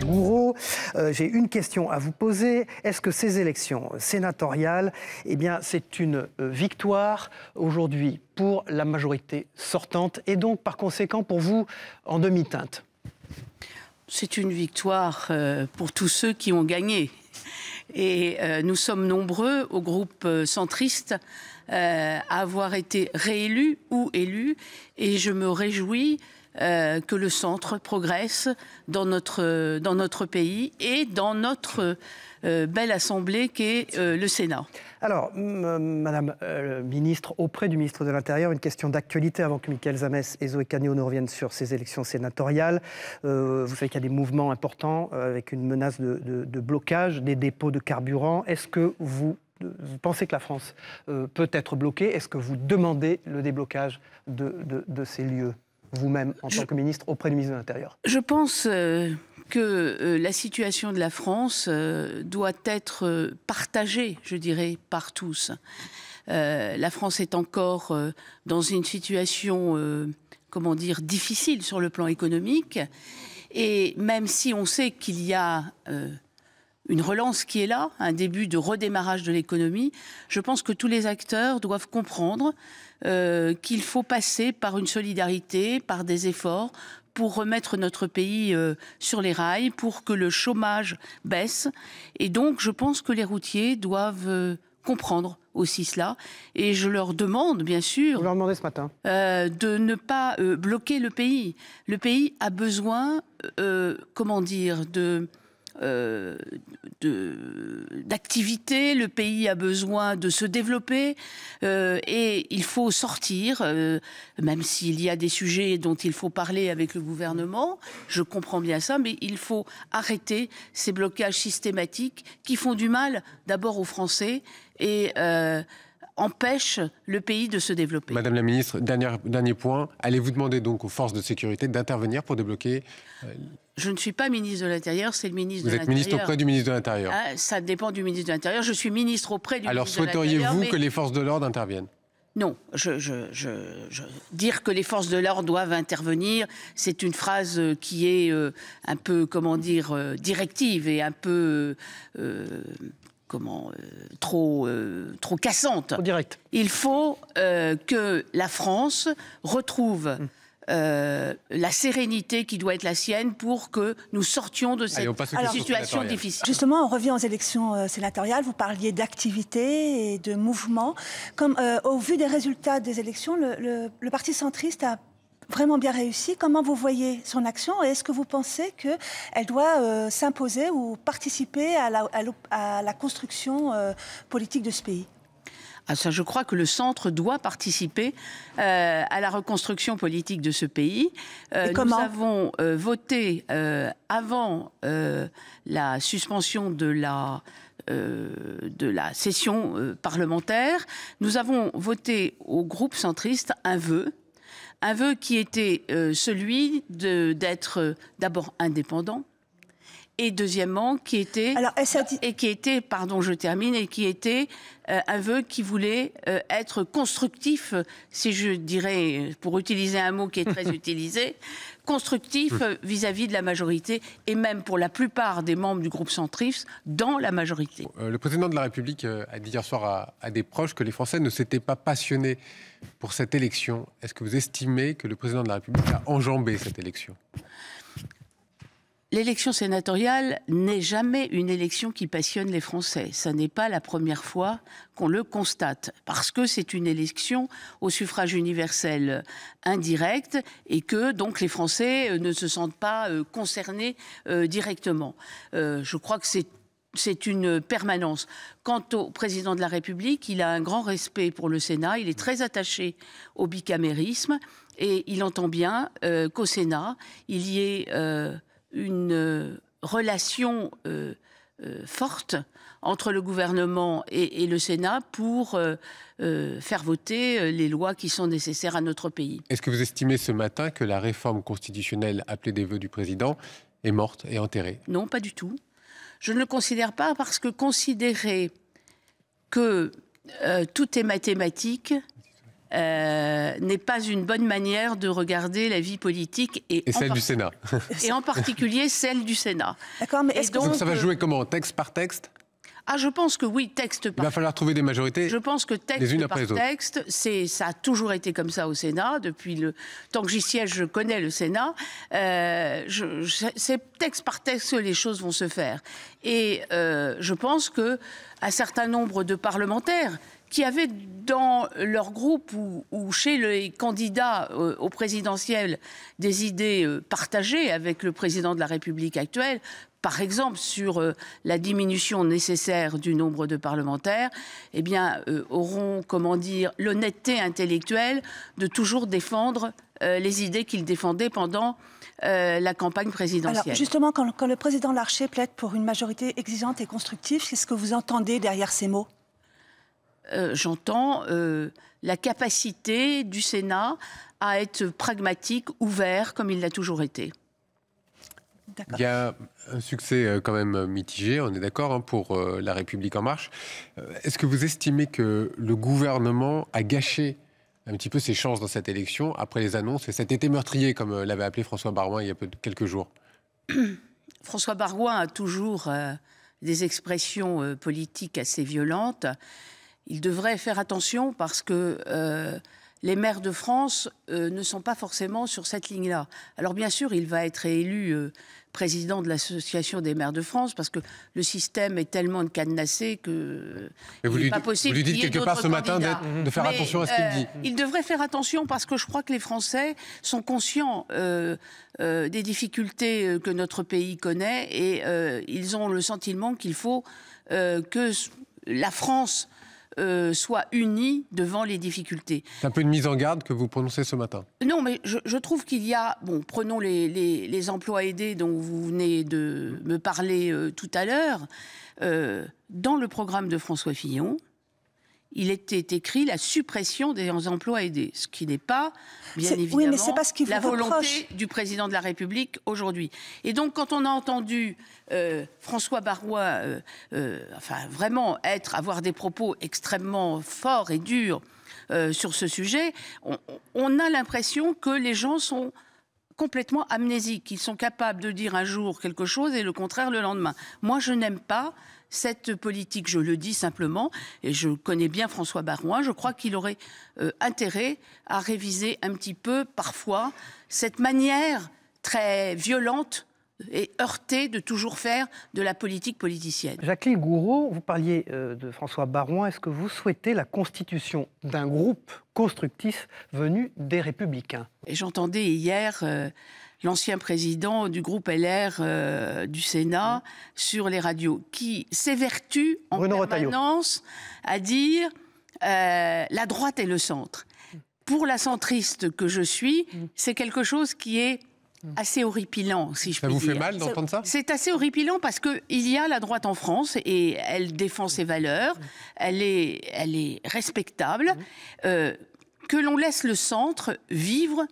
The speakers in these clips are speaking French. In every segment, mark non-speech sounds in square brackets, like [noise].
Gouraud. Euh, j'ai une question à vous poser. Est-ce que ces élections sénatoriales, eh bien, c'est une euh, victoire aujourd'hui pour la majorité sortante et donc par conséquent pour vous en demi-teinte C'est une victoire euh, pour tous ceux qui ont gagné. Et nous sommes nombreux au groupe centriste à avoir été réélus ou élus. Et je me réjouis euh, que le centre progresse dans notre, dans notre pays et dans notre euh, belle assemblée qu'est euh, le Sénat. Alors, Madame la ministre, auprès du ministre de l'Intérieur, une question d'actualité avant que Michael Zamès et Zoé Cagnot ne reviennent sur ces élections sénatoriales. vous savez qu'il y a des mouvements importants avec une menace de, blocage des dépôts de carburant. Est-ce que vous pensez que la France peut être bloquée Est-ce que vous demandez le déblocage de ces lieux vous-même en tant que ministre auprès du ministre de l'Intérieur Je pense euh, que euh, la situation de la France euh, doit être partagée, je dirais, par tous. la France est encore dans une situation, comment dire, difficile sur le plan économique. Et même si on sait qu'il y a une relance qui est là, un début de redémarrage de l'économie, je pense que tous les acteurs doivent comprendre euh, qu'il faut passer par une solidarité, par des efforts pour remettre notre pays euh, sur les rails, pour que le chômage baisse. Et donc, je pense que les routiers doivent euh, comprendre aussi cela. Et je leur demande, bien sûr, leur ce matin. de ne pas bloquer le pays. Le pays a besoin, comment dire, de euh, d'activité, le pays a besoin de se développer euh, et il faut sortir, euh, même s'il y a des sujets dont il faut parler avec le gouvernement, je comprends bien ça, mais il faut arrêter ces blocages systématiques qui font du mal d'abord aux Français et empêche le pays de se développer. Madame la ministre, dernier, dernier point, allez-vous demander donc aux forces de sécurité d'intervenir pour débloquer euh, Je ne suis pas ministre de l'Intérieur, c'est le ministre de l'Intérieur. Vous êtes ministre auprès du ministre de l'Intérieur. Ah, ça dépend du ministre de l'Intérieur. Je suis ministre auprès du Alors, ministre de l'Intérieur. Alors souhaiteriez-vous que les forces de l'ordre interviennent non, je, dire que les forces de l'ordre doivent intervenir, c'est une phrase euh, qui est euh, un peu, comment dire, directive et un peu comment euh, trop euh, trop cassante. Au direct. Il faut euh, que la France retrouve hmm. la sérénité qui doit être la sienne pour que nous sortions de cette situation difficile. Justement, on revient aux élections sénatoriales. Vous parliez d'activité et de mouvement. au vu des résultats des élections, le parti centriste a vraiment bien réussi. Comment vous voyez son action et est-ce que vous pensez qu'elle doit euh, s'imposer ou participer à la, construction euh, politique de ce pays ah, ça, je crois que le centre doit participer euh, à la reconstruction politique de ce pays. nous avons voté avant la suspension de la de la session parlementaire, nous avons voté au groupe centriste un vœu un vœu qui était euh, celui d'être euh, d'abord indépendant, et deuxièmement qui était et qui était pardon je termine et qui était euh, un vœu qui voulait euh, être constructif si je dirais pour utiliser un mot qui est très [laughs] utilisé constructif hmm. vis-à-vis de la majorité et même pour la plupart des membres du groupe centriste dans la majorité. Euh, le président de la République a dit hier soir à, à des proches que les Français ne s'étaient pas passionnés pour cette élection. Est-ce que vous estimez que le président de la République a enjambé cette élection L'élection sénatoriale n'est jamais une élection qui passionne les Français. Ça n'est pas la première fois qu'on le constate, parce que c'est une élection au suffrage universel indirect et que donc les Français euh, ne se sentent pas euh, concernés euh, directement. je crois que c'est une permanence. Quant au président de la République, il a un grand respect pour le Sénat, il est très attaché au bicamérisme et il entend bien qu'au Sénat, il y ait une euh, relation euh, euh, forte entre le gouvernement et, le Sénat pour faire voter les lois qui sont nécessaires à notre pays. Est-ce que vous estimez ce matin que la réforme constitutionnelle appelée des vœux du président est morte et enterrée Non, pas du tout. Je ne le considère pas parce que considérer que tout est mathématique, euh, n'est pas une bonne manière de regarder la vie politique et, celle du Sénat. [laughs] et en particulier celle du Sénat. D'accord, mais est-ce donc, ça va euh, jouer comment Texte par texte ah, je pense que oui, texte par. Il va falloir trouver des majorités. Je pense que texte par texte, c'est ça a toujours été comme ça au Sénat depuis le temps que j'y siège, je connais le Sénat. Euh, je, c'est texte par texte que les choses vont se faire. Et je pense que un certain nombre de parlementaires qui avaient dans leur groupe ou, chez les candidats euh, au présidentiel des idées euh, partagées avec le président de la République actuelle, par exemple sur euh, la diminution nécessaire du nombre de parlementaires, eh bien, auront, comment dire, l'honnêteté intellectuelle de toujours défendre les idées qu'ils défendaient pendant la campagne présidentielle. Alors, justement, quand, quand, le président Larcher plaide pour une majorité exigeante et constructive, qu'est-ce que vous entendez derrière ces mots euh, j'entends euh, la capacité du Sénat à être pragmatique, ouvert, comme il l'a toujours été. Il y a un succès euh, quand même mitigé, on est d'accord, hein, pour La République en marche. Est-ce que vous estimez que le gouvernement a gâché un petit peu ses chances dans cette élection après les annonces et cet été meurtrier, comme l'avait appelé François Barouin il y a quelques jours [clears throat] François Barouin a toujours des expressions politiques assez violentes il devrait faire attention parce que euh, les maires de France euh, ne sont pas forcément sur cette ligne-là. Alors bien sûr, il va être élu euh, président de l'association des maires de France parce que le système est tellement cadenassé que c'est pas possible. Vous lui dites quelque part ce matin de faire attention à ce qu'il dit. Il devrait faire attention parce que je crois que les Français sont conscients des difficultés que notre pays connaît et ils ont le sentiment qu'il faut que la France euh, unis devant les difficultés. C'est un peu une mise en garde que vous prononcez ce matin. Non, mais je, trouve qu'il y a, bon, prenons les, emplois aidés dont vous venez de me parler euh, tout à l'heure, euh, dans le programme de François Fillon, il était écrit la suppression des emplois aidés, ce qui n'est pas, bien évidemment, la volonté du président de la République aujourd'hui. Et donc, quand on a entendu euh, François Barois, euh, euh, enfin vraiment être, avoir des propos extrêmement forts et durs sur ce sujet, on a l'impression que les gens sont complètement amnésiques, Ils sont capables de dire un jour quelque chose et le contraire le lendemain. Moi, je n'aime pas cette politique, je le dis simplement, et je connais bien François Barouin, je crois qu'il aurait euh, intérêt à réviser un petit peu, parfois, cette manière très violente et heurté de toujours faire de la politique politicienne. Jacqueline Gouraud, vous parliez euh, de François Baroin, Est-ce que vous souhaitez la constitution d'un groupe constructif venu des Républicains Et j'entendais hier. Euh, l'ancien président du groupe LR euh, du Sénat mmh. sur les radios, qui s'évertue en permanence à dire la droite est le centre. Pour la centriste que je suis, mmh. c'est quelque chose qui est Mmh. assez horripilant, si je puis dire. Ça vous fait mal d'entendre ça C'est assez horripilant parce qu'il y a la droite en France et elle défend ses valeurs, mmh. elle est, elle est respectable. Mmh. Euh, que l'on laisse le centre vivre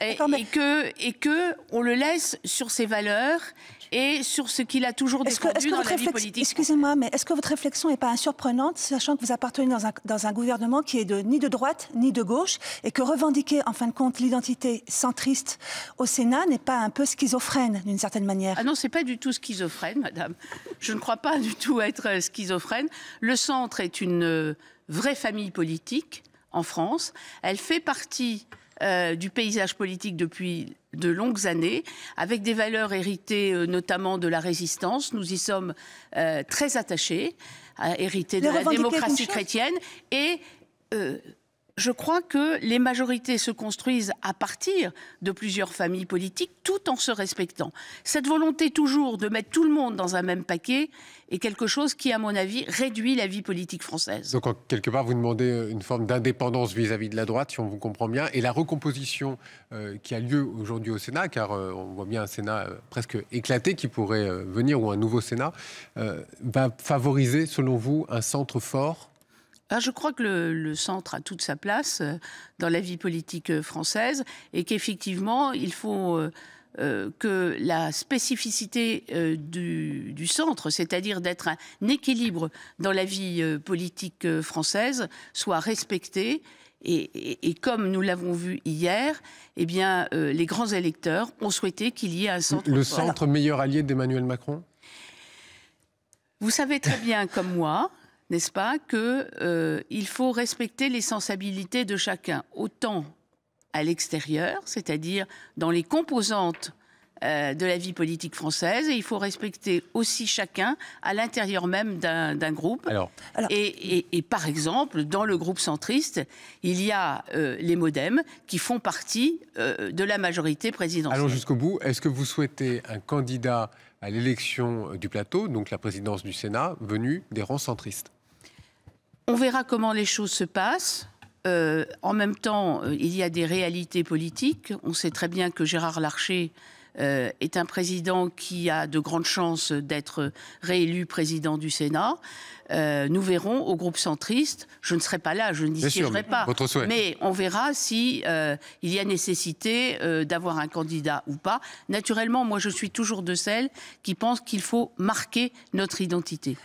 et, qu'on que, et que on le laisse sur ses valeurs et sur ce qu'il a toujours défendu dans la vie politique. Excusez-moi, mais est-ce que votre réflexion n'est pas insurprenante, sachant que vous appartenez dans un, gouvernement qui est de, ni de droite ni de gauche, et que revendiquer en fin de compte l'identité centriste au Sénat n'est pas un peu schizophrène d'une certaine manière Ah non, c'est pas du tout schizophrène, madame. Je ne crois pas du tout être euh, schizophrène. Le centre est une euh, vraie famille politique en France. Elle fait partie euh, du paysage politique depuis de longues années, avec des valeurs héritées euh, notamment de la résistance. Nous y sommes euh, très attachés, héritées de la démocratie chrétienne et je crois que les majorités se construisent à partir de plusieurs familles politiques tout en se respectant. Cette volonté toujours de mettre tout le monde dans un même paquet est quelque chose qui, à mon avis, réduit la vie politique française. Donc, quelque part, vous demandez une forme d'indépendance vis-à-vis de la droite, si on vous comprend bien, et la recomposition euh, qui a lieu aujourd'hui au Sénat, car euh, on voit bien un Sénat euh, presque éclaté qui pourrait venir, ou un nouveau Sénat, va favoriser, selon vous, un centre fort ah, je crois que le, centre a toute sa place euh, dans la vie politique euh, française et qu'effectivement, il faut... Euh, que la spécificité du, centre, c'est-à-dire d'être un, équilibre dans la vie politique française, soit respectée. Et, comme nous l'avons vu hier, eh bien, les grands électeurs ont souhaité qu'il y ait un centre. Le centre meilleur allié d'Emmanuel Macron Vous savez très bien, comme moi, n'est-ce pas, qu'il euh, faut respecter les sensibilités de chacun, autant à l'extérieur, c'est-à-dire dans les composantes euh, de la vie politique française, et il faut respecter aussi chacun à l'intérieur même d'un groupe. Et, par exemple, dans le groupe centriste, il y a euh, les modems qui font partie de la majorité présidentielle. Allons jusqu'au bout. Est-ce que vous souhaitez un candidat à l'élection du plateau, donc la présidence du Sénat, venu des rangs centristes on verra comment les choses se passent. Euh, en même temps, euh, il y a des réalités politiques. On sait très bien que Gérard Larcher euh, est un président qui a de grandes chances d'être réélu président du Sénat. nous verrons au groupe centriste. Je ne serai pas là, je ne siégerai pas. Mais on verra si il y a nécessité d'avoir un candidat ou pas. Naturellement, moi, je suis toujours de celles qui pensent qu'il faut marquer notre identité.